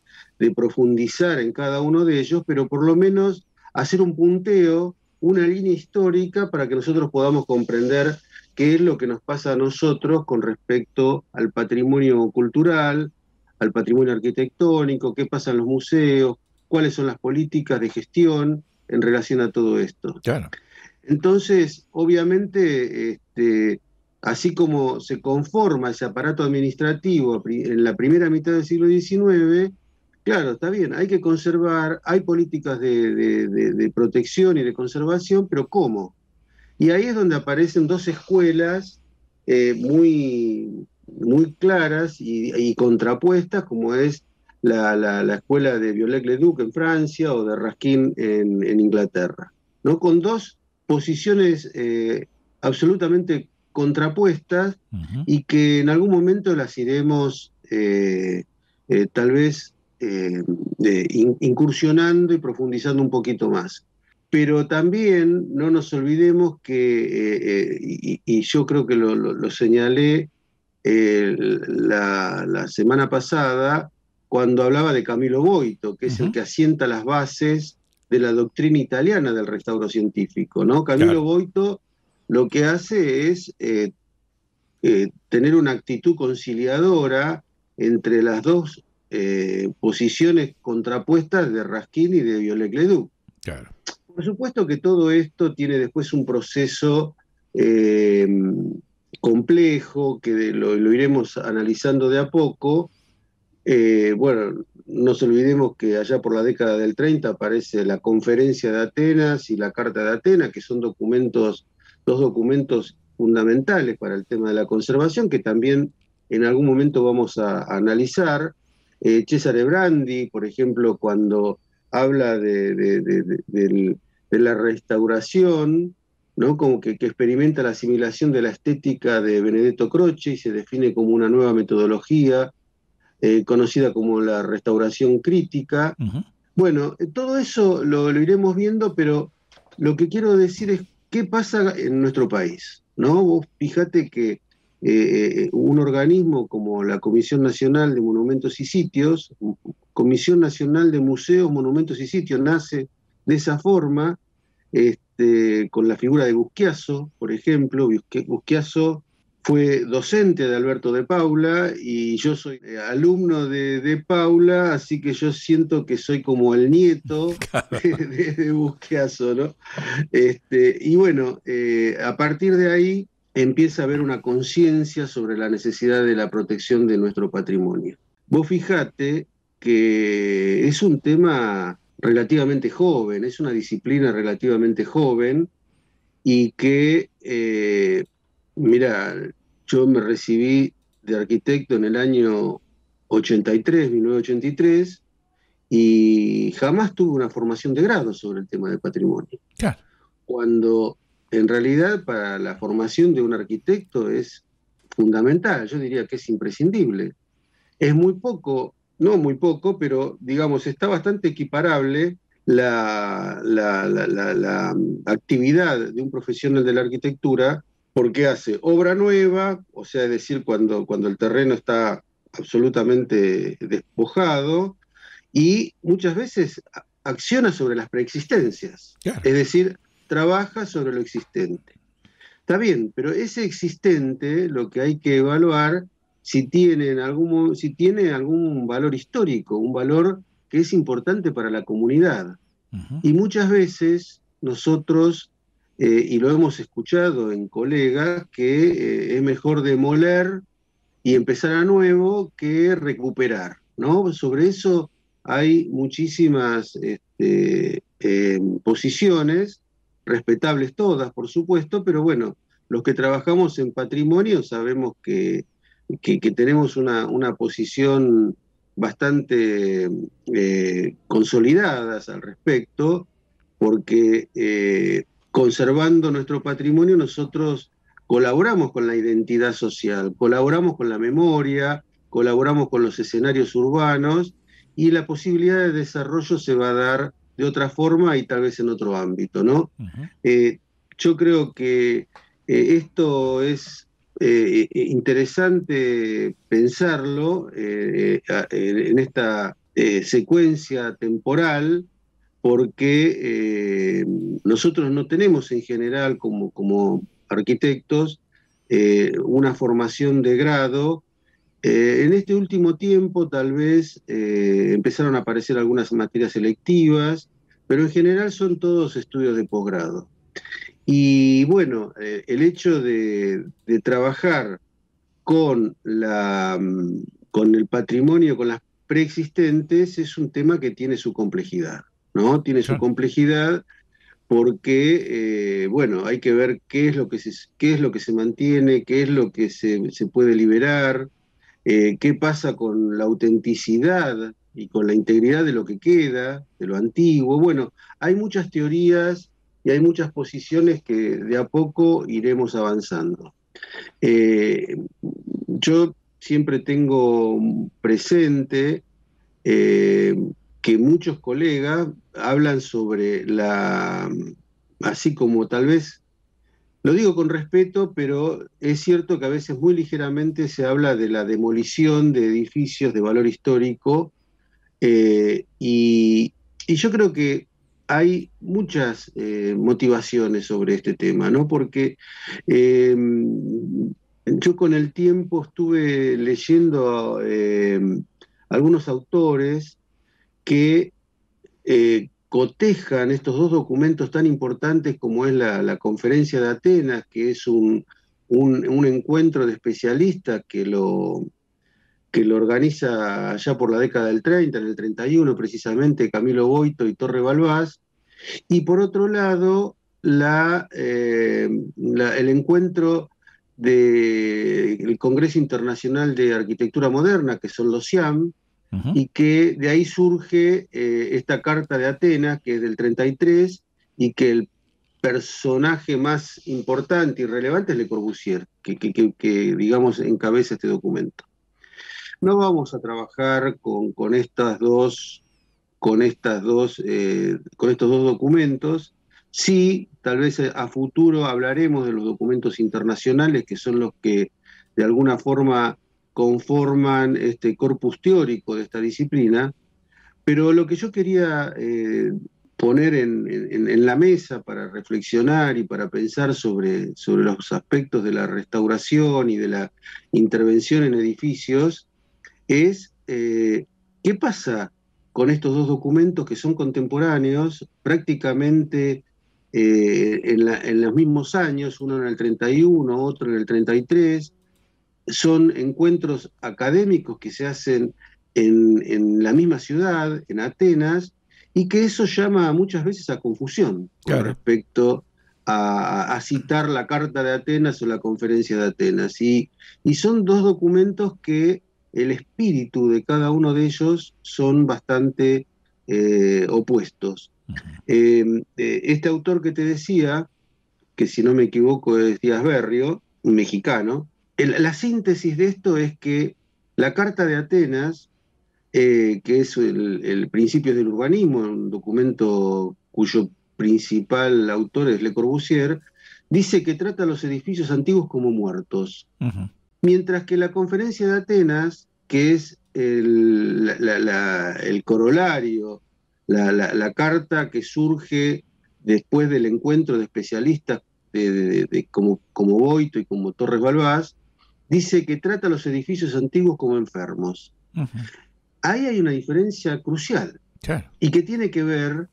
profundizar en cada uno de ellos, pero por lo menos hacer un punteo, una línea histórica para que nosotros podamos comprender qué es lo que nos pasa a nosotros con respecto al patrimonio cultural, al patrimonio arquitectónico, qué pasa en los museos, cuáles son las políticas de gestión en relación a todo esto. Entonces, obviamente, este, así como se conforma ese aparato administrativo en la primera mitad del siglo XIX, claro, está bien, hay que conservar, hay políticas de protección y de conservación, pero ¿cómo? Y ahí es donde aparecen dos escuelas eh, muy, muy claras y, contrapuestas, como es la, escuela de Violet le en Francia o de Raskin en, Inglaterra, ¿no? con dos posiciones eh, absolutamente contrapuestas y que en algún momento las iremos eh, tal vez incursionando y profundizando un poquito más. Pero también no nos olvidemos que, eh, eh, y, yo creo que lo, señalé la, semana pasada, cuando hablaba de Camilo Boito, que es el que asienta las bases de la doctrina italiana del restauro científico. ¿no? Camilo Boito lo que hace es eh, tener una actitud conciliadora entre las dos posiciones contrapuestas de Raskin y de Violet Leduc. Claro. Por supuesto que todo esto tiene después un proceso eh, complejo que lo, iremos analizando de a poco. Eh, bueno, no nos olvidemos que allá por la década del 30 aparece la Conferencia de Atenas y la Carta de Atenas, que son documentos, dos documentos fundamentales para el tema de la conservación, que también en algún momento vamos a, analizar. Eh, Cesare Brandi, por ejemplo, cuando habla de, del, de la restauración, ¿no? como que, experimenta la asimilación de la estética de Benedetto Croce y se define como una nueva metodología eh, conocida como la restauración crítica. Bueno, eh, todo eso lo, iremos viendo, pero lo que quiero decir es qué pasa en nuestro país. ¿no? Vos fíjate que eh, un organismo como la Comisión Nacional de Monumentos y Sitios, Comisión Nacional de Museos, Monumentos y Sitios, nace de esa forma, este, con la figura de Busquiazo, por ejemplo. Busquiazo fue docente de Alberto de Paula y yo soy eh, alumno de, Paula, así que yo siento que soy como el nieto de, ¿no? Este, y bueno, eh, a partir de ahí empieza a haber una conciencia sobre la necesidad de la protección de nuestro patrimonio. Vos fijate que es un tema relativamente joven, es una disciplina relativamente joven y que, eh, mira, yo me recibí de arquitecto en el año 83, 1983, y jamás tuve una formación de grado sobre el tema de patrimonio. Cuando en realidad para la formación de un arquitecto es fundamental, yo diría que es imprescindible. Es muy poco no muy poco, pero digamos, está bastante equiparable la, mm, actividad de un profesional de la arquitectura porque hace obra nueva, o sea, es decir, cuando, cuando el terreno está absolutamente despojado, y muchas veces acciona sobre las preexistencias, es decir, trabaja sobre lo existente. Está bien, pero ese existente lo que hay que evaluar si tienen algún, si tiene algún valor histórico, un valor que es importante para la comunidad. Y muchas veces nosotros, eh, y lo hemos escuchado en colegas, que eh, es mejor demoler y empezar a nuevo que recuperar, ¿no? Sobre eso hay muchísimas este, em, posiciones, respetables todas, por supuesto, pero bueno, los que trabajamos en patrimonio sabemos que que, tenemos una, posición bastante eh, consolidadas al respecto, porque eh, conservando nuestro patrimonio nosotros colaboramos con la identidad social, colaboramos con la memoria, colaboramos con los escenarios urbanos y la posibilidad de desarrollo se va a dar de otra forma y tal vez en otro ámbito, ¿no? Eh, yo creo que eh, esto es eh, eh, interesante pensarlo eh, eh, en esta secuencia temporal porque nosotros no tenemos en general como, como arquitectos una formación de grado. en este último tiempo tal vez empezaron a aparecer algunas materias selectivas, pero en general son todos estudios de posgrado. Y bueno, eh, el hecho de, trabajar con, la, mm, con el patrimonio, con las preexistentes, es un tema que tiene su complejidad, ¿no? Tiene su complejidad porque, eh, bueno, hay que ver qué es lo que se, qué es lo que se mantiene, qué es lo que se, puede liberar, eh, qué pasa con la autenticidad y con la integridad de lo que queda, de lo antiguo. Bueno, hay muchas teorías y hay muchas posiciones que de a poco iremos avanzando. Eh, yo siempre tengo presente eh, que muchos colegas hablan sobre la, así como tal vez, lo digo con respeto, pero es cierto que a veces muy ligeramente se habla de la demolición de edificios de valor histórico eh, y yo creo que hay muchas eh, motivaciones sobre este tema, ¿no? Porque eh, yo con el tiempo estuve leyendo eh, algunos autores que cotejan estos dos documentos tan importantes como es la, Conferencia de Atenas, que es un encuentro de especialistas que lo que lo organiza ya por la década del 30, en el 31 precisamente, Camilo Boito y Torre Balbás, y por otro lado, eh, el encuentro del Congreso Internacional de Arquitectura Moderna, que son los CIAM, y que de ahí surge eh, esta carta de Atenas, que es del 33, y que el personaje más importante y relevante es Le Corbusier, que, que digamos encabeza este documento. No vamos a trabajar con, estas dos, con estas dos, eh, con estos dos documentos. Sí, tal vez a futuro hablaremos de los documentos internacionales, que son los que de alguna forma conforman este corpus teórico de esta disciplina. Pero lo que yo quería eh, poner en, la mesa para reflexionar y para pensar sobre, sobre los aspectos de la restauración y de la intervención en edificios es eh, qué pasa con estos dos documentos que son contemporáneos, prácticamente eh, en, los mismos años, uno en el 31, otro en el 33. Son encuentros académicos que se hacen en, la misma ciudad, en Atenas, y que eso llama muchas veces a confusión con respecto a, citar la Carta de Atenas o la Conferencia de Atenas. Y, y son dos documentos que el espíritu de cada uno de ellos son bastante eh, opuestos. Eh, eh, este autor que te decía, que si no me equivoco es Díaz Berrio, un mexicano, la síntesis de esto es que la Carta de Atenas, que es el, principio del urbanismo, un documento cuyo principal autor es Le Corbusier, dice que trata a los edificios antiguos como muertos. Mientras que la conferencia de Atenas, que es el, corolario, la, carta que surge después del encuentro de especialistas de, como, como Boito y como Torres Balbás, dice que trata los edificios antiguos como enfermos. Ahí hay una diferencia crucial y que tiene que ver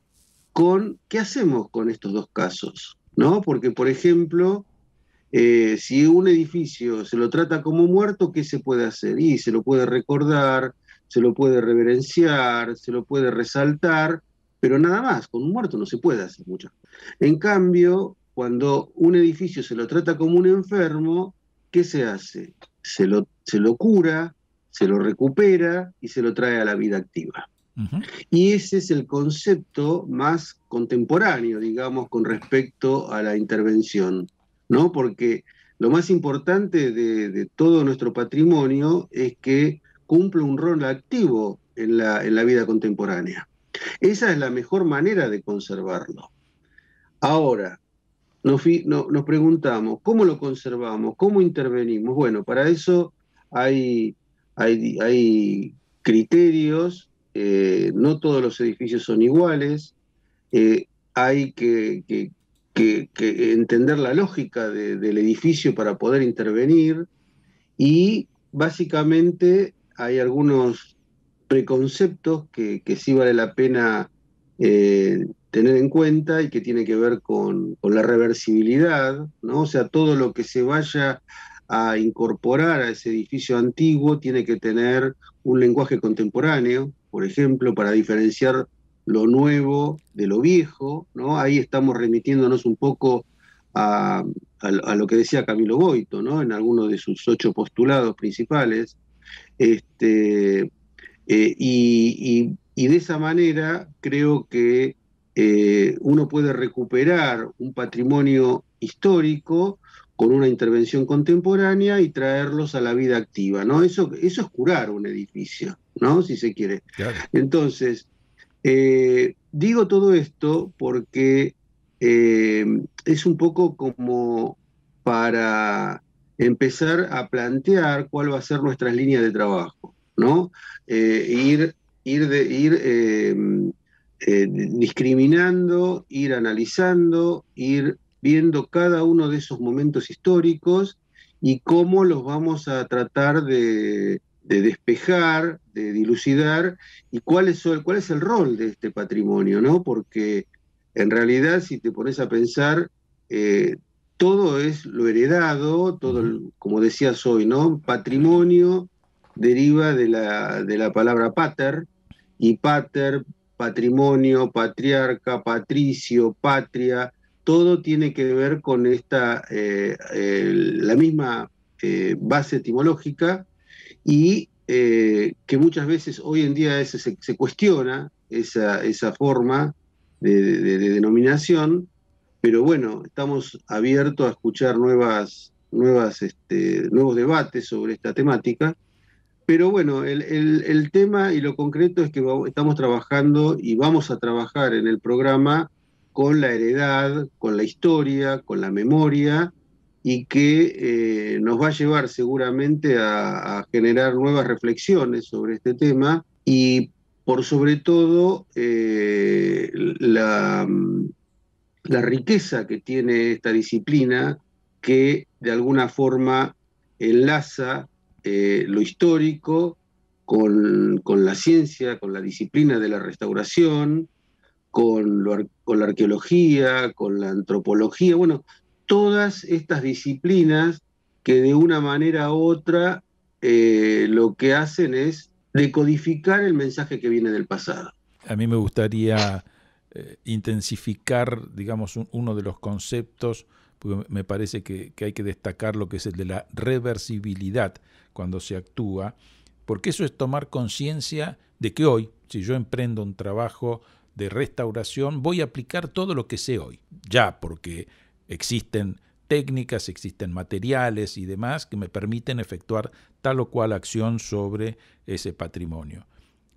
con qué hacemos con estos dos casos, ¿no? Porque, por ejemplo, eh, si un edificio se lo trata como muerto, ¿qué se puede hacer? Y se lo puede recordar, se lo puede reverenciar, se lo puede resaltar, pero nada más, con un muerto no se puede hacer mucho. En cambio, cuando un edificio se lo trata como un enfermo, ¿qué se hace? Se lo, se lo cura, se lo recupera y se lo trae a la vida activa. Y ese es el concepto más contemporáneo, digamos, con respecto a la intervención. Porque lo más importante de, todo nuestro patrimonio es que cumple un rol activo en la, vida contemporánea. Esa es la mejor manera de conservarlo. Ahora, nos, preguntamos, ¿cómo lo conservamos? ¿Cómo intervenimos? Bueno, para eso hay, hay, criterios, eh, no todos los edificios son iguales, eh, hay que, que, entender la lógica del edificio para poder intervenir y básicamente hay algunos preconceptos que, sí vale la pena eh, tener en cuenta y que tiene que ver con, la reversibilidad, ¿no? O sea, todo lo que se vaya a incorporar a ese edificio antiguo tiene que tener un lenguaje contemporáneo, por ejemplo, para diferenciar lo nuevo de lo viejo, ¿no? Ahí estamos remitiéndonos un poco a, lo que decía Camilo Boito, ¿no? En alguno de sus ocho postulados principales. Este, eh, y, de esa manera creo que eh, uno puede recuperar un patrimonio histórico con una intervención contemporánea y traerlos a la vida activa, ¿no? Eso, eso es curar un edificio, ¿no? Si se quiere. Entonces, eh, digo todo esto porque eh, es un poco como para empezar a plantear cuál va a ser nuestras líneas de trabajo, ¿no? Eh, ir ir, de, ir discriminando, ir analizando, ir viendo cada uno de esos momentos históricos y cómo los vamos a tratar de, de despejar, de dilucidar, y cuál es, el, cuál es el rol de este patrimonio, ¿no? Porque en realidad, si te pones a pensar, eh, todo es lo heredado, todo, como decías hoy, ¿no? Patrimonio deriva de la, palabra pater, y pater, patrimonio, patriarca, patricio, patria, todo tiene que ver con esta, eh, la misma eh, base etimológica, y eh, que muchas veces hoy en día se, cuestiona esa, forma de, denominación, pero bueno, estamos abiertos a escuchar nuevas, nuevas, este, nuevos debates sobre esta temática. Pero bueno, el, tema y lo concreto es que estamos trabajando y vamos a trabajar en el programa con la heredad, con la historia, con la memoria y que eh, nos va a llevar seguramente a, generar nuevas reflexiones sobre este tema y por sobre todo eh, la, mm, la, riqueza que tiene esta disciplina que de alguna forma enlaza eh, lo histórico con, la ciencia, con la disciplina de la restauración, con, con la arqueología, con la antropología, bueno, todas estas disciplinas que de una manera u otra eh, lo que hacen es decodificar el mensaje que viene del pasado. A mí me gustaría eh, intensificar, digamos, uno de los conceptos, porque me parece que hay que destacar lo que es el de la reversibilidad cuando se actúa, porque eso es tomar conciencia de que hoy, si yo emprendo un trabajo de restauración, voy a aplicar todo lo que sé hoy, ya porque Existen técnicas, existen materiales y demás que me permiten efectuar tal o cual acción sobre ese patrimonio.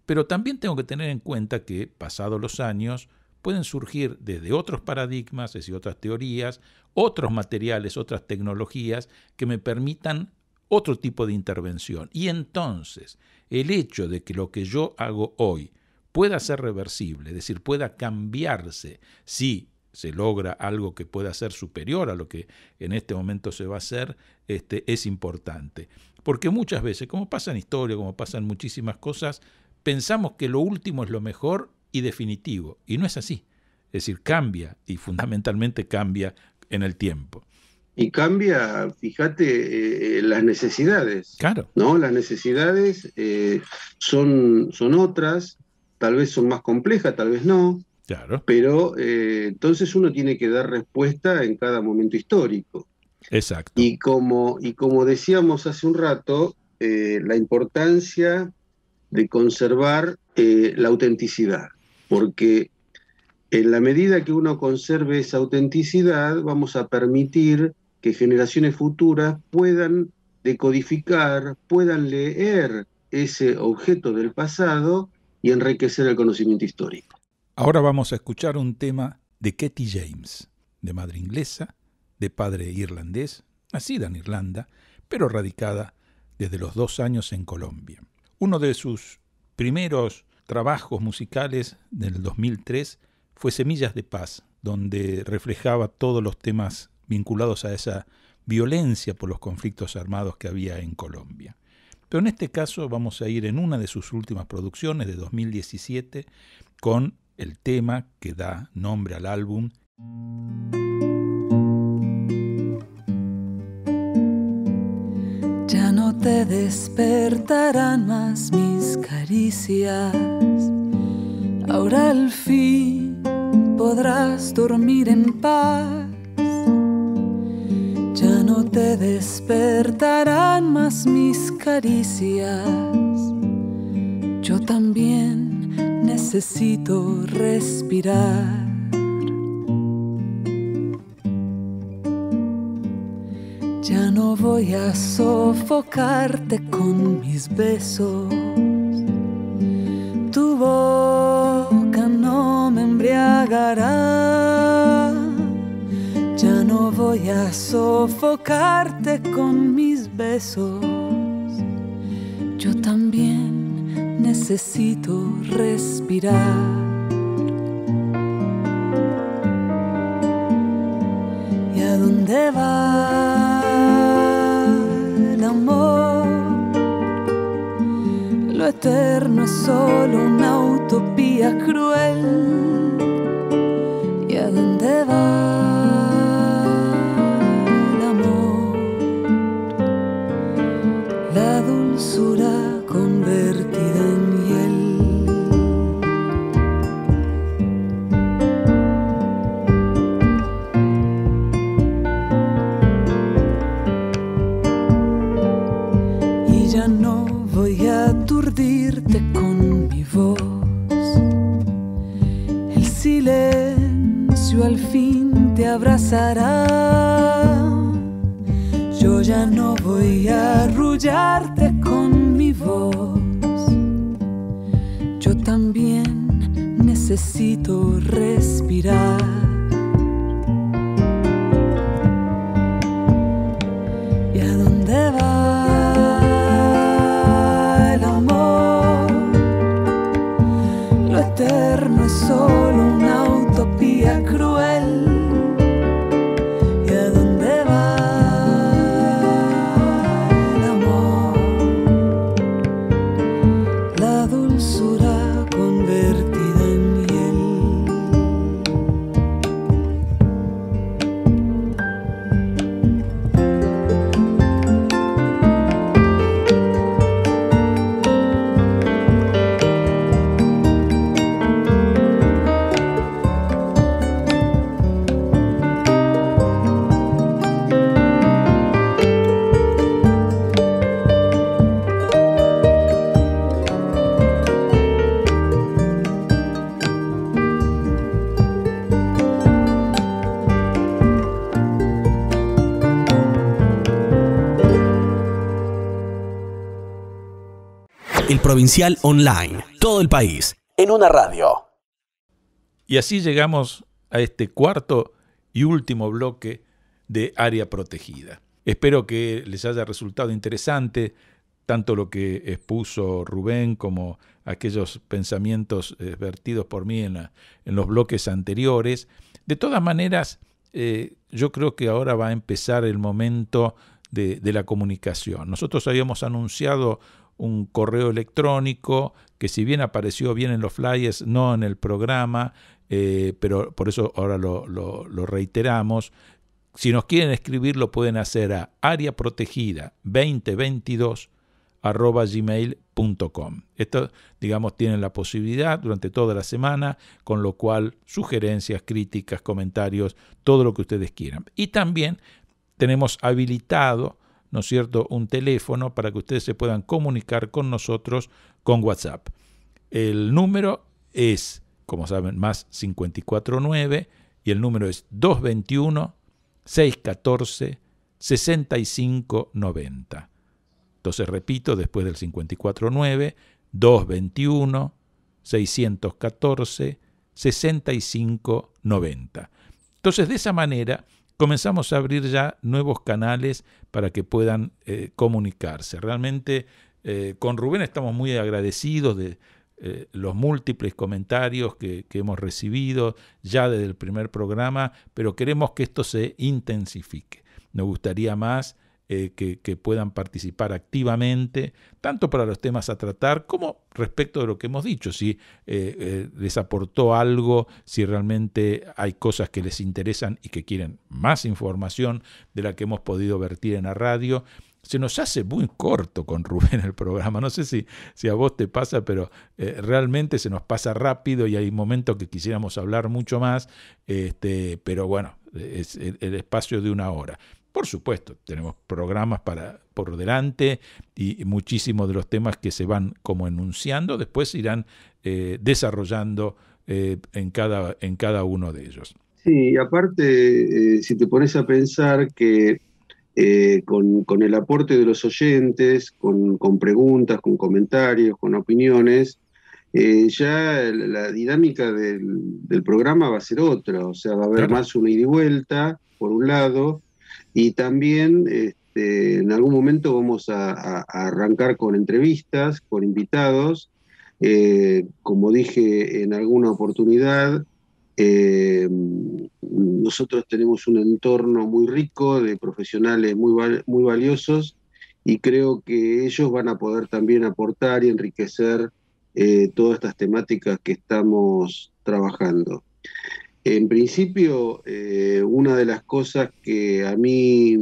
Pero también tengo que tener en cuenta que, pasados los años, pueden surgir desde otros paradigmas, y otras teorías, otros materiales, otras tecnologías que me permitan otro tipo de intervención. Y entonces, el hecho de que lo que yo hago hoy pueda ser reversible, es decir, pueda cambiarse si se logra algo que pueda ser superior a lo que en este momento se va a hacer, este, es importante. Porque muchas veces, como pasa en historia, como pasan muchísimas cosas, pensamos que lo último es lo mejor y definitivo, y no es así. Es decir, cambia y fundamentalmente cambia en el tiempo. Y cambia, fíjate, eh, las necesidades. Claro. ¿no? Las necesidades eh, son, son otras, tal vez son más complejas, tal vez no. Pero eh, entonces uno tiene que dar respuesta en cada momento histórico. Exacto. Y como, y como decíamos hace un rato, eh, la importancia de conservar eh, la autenticidad, porque en la medida que uno conserve esa autenticidad, vamos a permitir que generaciones futuras puedan decodificar, puedan leer ese objeto del pasado y enriquecer el conocimiento histórico. Ahora vamos a escuchar un tema de Katie James, de madre inglesa, de padre irlandés, nacida en Irlanda, pero radicada desde los dos años en Colombia. Uno de sus primeros trabajos musicales del 2003 fue Semillas de Paz, donde reflejaba todos los temas vinculados a esa violencia por los conflictos armados que había en Colombia. Pero en este caso vamos a ir en una de sus últimas producciones de 2017 con el tema que da nombre al álbum. Ya no te despertarán más mis caricias, ahora al fin podrás dormir en paz. Ya no te despertarán más mis caricias, yo también necesito respirar. Ya no voy a sofocarte con mis besos. Tu boca no me embriagará. Ya no voy a sofocarte con mis besos. Yo también necesito respirar. ¿Y a dónde va el amor? Lo eterno es solo una utopía cruel. Yo ya no voy a arrullarte con mi voz. Yo también necesito respirar. Provincial Online, todo el país, en una radio. Y así llegamos a este cuarto y último bloque de Área Protegida. Espero que les haya resultado interesante tanto lo que expuso Rubén como aquellos pensamientos eh, vertidos por mí en, los bloques anteriores. De todas maneras, eh, yo creo que ahora va a empezar el momento de, de, la comunicación. Nosotros habíamos anunciado un correo electrónico que si bien apareció bien en los flyers, no en el programa, eh, pero por eso ahora lo, reiteramos. Si nos quieren escribir, lo pueden hacer a área protegida 2022 Esto, digamos, tienen la posibilidad durante toda la semana, con lo cual sugerencias, críticas, comentarios, todo lo que ustedes quieran. Y también tenemos habilitado ¿no es cierto?, un teléfono para que ustedes se puedan comunicar con nosotros con WhatsApp. El número es, como saben, más 549 y el número es 221 614 6590. Entonces repito, después del 549 221 614 6590. Entonces de esa manera comenzamos a abrir ya nuevos canales para que puedan eh, comunicarse. Realmente eh, con Rubén estamos muy agradecidos de eh, los múltiples comentarios que, que, hemos recibido ya desde el primer programa, pero queremos que esto se intensifique. Nos gustaría más eh, que, puedan participar activamente, tanto para los temas a tratar como respecto de lo que hemos dicho, si eh, eh, les aportó algo, si realmente hay cosas que les interesan y que quieren más información de la que hemos podido vertir en la radio. Se nos hace muy corto con Rubén el programa, no sé si, si a vos te pasa, pero realmente se nos pasa rápido y hay momentos que quisiéramos hablar mucho más, este, pero bueno, es el espacio de una hora. Por supuesto, tenemos programas para, por delante y muchísimos de los temas que se van como enunciando, después se irán eh, desarrollando eh, en, cada, en cada uno de ellos. Sí, y aparte, eh, si te pones a pensar que con, el aporte de los oyentes, con, preguntas, con comentarios, con opiniones, ya la dinámica del, programa va a ser otra, o sea, va a haber más una ida y vuelta, por un lado, y también este, en algún momento vamos a, arrancar con entrevistas, con invitados. Eh, como dije en alguna oportunidad, eh, nosotros tenemos un entorno muy rico de profesionales muy, muy valiosos y creo que ellos van a poder también aportar y enriquecer eh, todas estas temáticas que estamos trabajando. En principio, eh, una de las cosas que a mí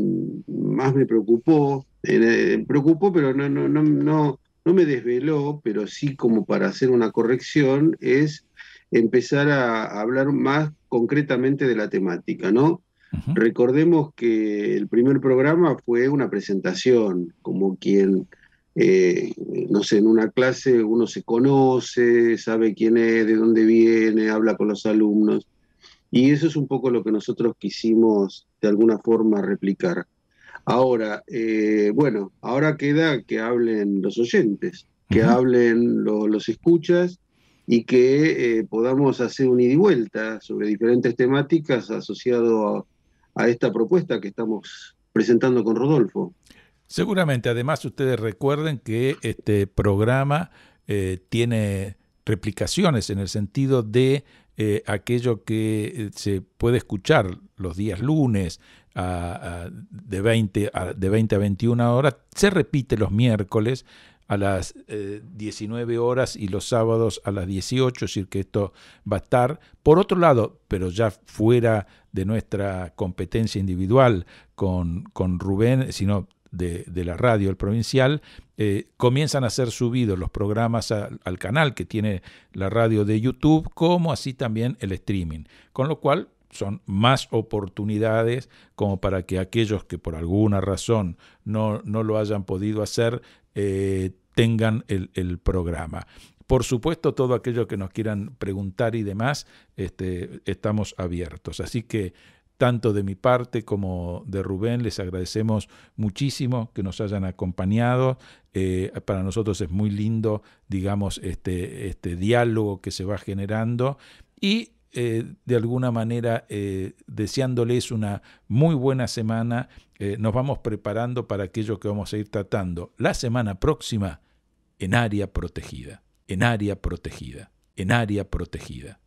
más me preocupó, eh, preocupó, pero no, no, no, no, no me desveló, pero sí como para hacer una corrección, es empezar a hablar más concretamente de la temática, ¿no? Recordemos que el primer programa fue una presentación, como quien, eh, no sé, en una clase uno se conoce, sabe quién es, de dónde viene, habla con los alumnos. Y eso es un poco lo que nosotros quisimos de alguna forma replicar. Ahora, eh, bueno, ahora queda que hablen los oyentes, que hablen los escuchas y que eh, podamos hacer un ida y vuelta sobre diferentes temáticas asociado a, esta propuesta que estamos presentando con Rodolfo. Seguramente, además ustedes recuerden que este programa eh, tiene replicaciones en el sentido de eh, aquello que eh, se puede escuchar los días lunes de, 20 a, de 20 a 21 horas, se repite los miércoles a las 19 eh, horas y los sábados a las 18, es decir, que esto va a estar. Por otro lado, pero ya fuera de nuestra competencia individual con, con Rubén, sino de, la radio, el provincial, eh, comienzan a ser subidos los programas al canal que tiene la radio de YouTube, como así también el streaming. Con lo cual son más oportunidades como para que aquellos que por alguna razón no, no lo hayan podido hacer, eh, tengan el, programa. Por supuesto, todo aquello que nos quieran preguntar y demás, este, estamos abiertos. Así que tanto de mi parte como de Rubén, les agradecemos muchísimo que nos hayan acompañado. Eh, para nosotros es muy lindo, digamos, este, este diálogo que se va generando y eh, de alguna manera eh, deseándoles una muy buena semana. nos vamos preparando para aquello que vamos a ir tratando la semana próxima en área protegida, en área protegida, en área protegida.